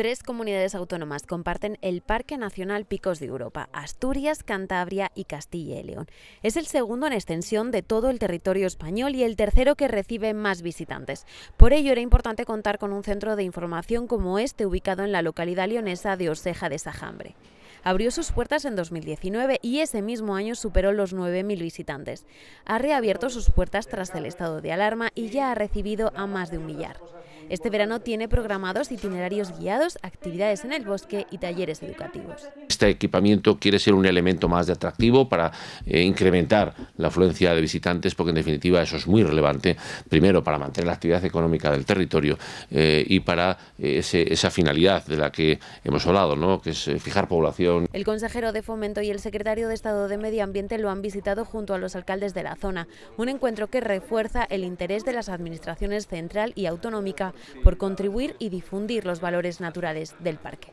Tres comunidades autónomas comparten el Parque Nacional Picos de Europa, Asturias, Cantabria y Castilla y León. Es el segundo en extensión de todo el territorio español y el tercero que recibe más visitantes. Por ello era importante contar con un centro de información como este ubicado en la localidad leonesa de Oseja de Sajambre abrió sus puertas en 2019 y ese mismo año superó los 9.000 visitantes. Ha reabierto sus puertas tras el estado de alarma y ya ha recibido a más de un millar. Este verano tiene programados itinerarios guiados, actividades en el bosque y talleres educativos. Este equipamiento quiere ser un elemento más de atractivo para eh, incrementar la afluencia de visitantes, porque en definitiva eso es muy relevante, primero para mantener la actividad económica del territorio eh, y para eh, esa finalidad de la que hemos hablado, ¿no? que es fijar población. El consejero de Fomento y el secretario de Estado de Medio Ambiente lo han visitado junto a los alcaldes de la zona, un encuentro que refuerza el interés de las administraciones central y autonómica por contribuir y difundir los valores naturales del parque.